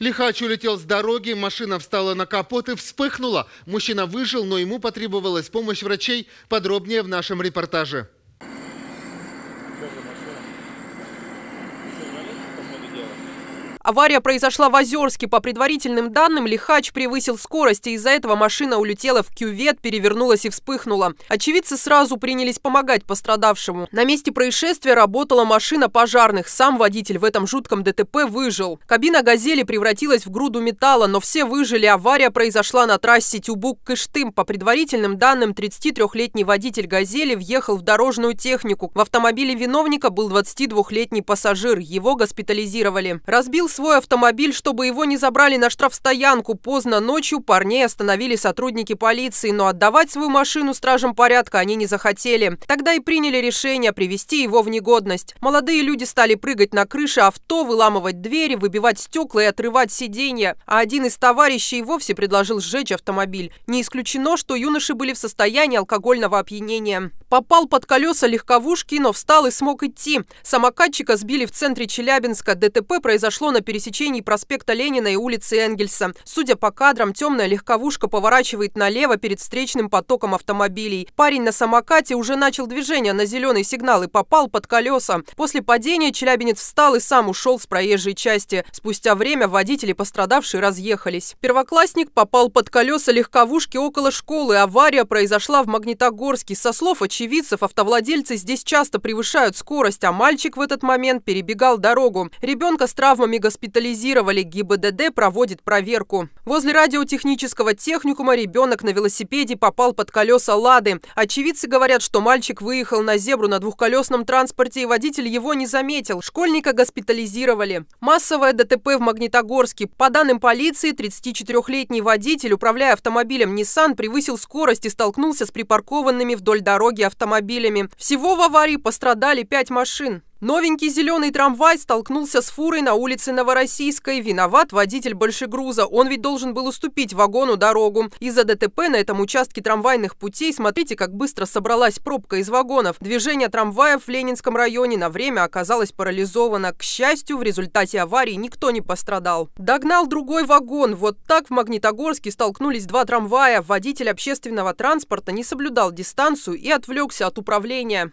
Лихач улетел с дороги, машина встала на капот и вспыхнула. Мужчина выжил, но ему потребовалась помощь врачей. Подробнее в нашем репортаже. Авария произошла в Озерске. По предварительным данным, лихач превысил скорость, и из-за этого машина улетела в кювет, перевернулась и вспыхнула. Очевидцы сразу принялись помогать пострадавшему. На месте происшествия работала машина пожарных. Сам водитель в этом жутком ДТП выжил. Кабина «Газели» превратилась в груду металла, но все выжили. Авария произошла на трассе Тюбук-Кыштым. По предварительным данным, 33-летний водитель «Газели» въехал в дорожную технику. В автомобиле виновника был 22-летний пассажир. Его госпитализировали. Разбился свой автомобиль, чтобы его не забрали на штрафстоянку. Поздно ночью парней остановили сотрудники полиции, но отдавать свою машину стражам порядка они не захотели. Тогда и приняли решение привести его в негодность. Молодые люди стали прыгать на крыши авто, выламывать двери, выбивать стекла и отрывать сиденья. А один из товарищей вовсе предложил сжечь автомобиль. Не исключено, что юноши были в состоянии алкогольного опьянения. Попал под колеса легковушки, но встал и смог идти. Самокатчика сбили в центре Челябинска. ДТП произошло на пересечении проспекта Ленина и улицы Энгельса. Судя по кадрам, темная легковушка поворачивает налево перед встречным потоком автомобилей. Парень на самокате уже начал движение на зеленый сигнал и попал под колеса. После падения челябинец встал и сам ушел с проезжей части. Спустя время водители пострадавшие разъехались. Первоклассник попал под колеса легковушки около школы. Авария произошла в Магнитогорске. Со слов очевидцев, автовладельцы здесь часто превышают скорость, а мальчик в этот момент перебегал дорогу. Ребенка с травмами гастроэнтерита госпитализировали. ГИБДД проводит проверку. Возле радиотехнического техникума ребенок на велосипеде попал под колеса «Лады». Очевидцы говорят, что мальчик выехал на зебру на двухколесном транспорте, и водитель его не заметил. Школьника госпитализировали. Массовое ДТП в Магнитогорске. По данным полиции, 34-летний водитель, управляя автомобилем Nissan, превысил скорость и столкнулся с припаркованными вдоль дороги автомобилями. Всего в аварии пострадали пять машин. Новенький зеленый трамвай столкнулся с фурой на улице Новороссийской. Виноват водитель большегруза. Он ведь должен был уступить вагону дорогу. Из-за ДТП на этом участке трамвайных путей, смотрите, как быстро собралась пробка из вагонов. Движение трамваев в Ленинском районе на время оказалось парализовано. К счастью, в результате аварии никто не пострадал. Догнал другой вагон. Вот так в Магнитогорске столкнулись два трамвая. Водитель общественного транспорта не соблюдал дистанцию и отвлекся от управления.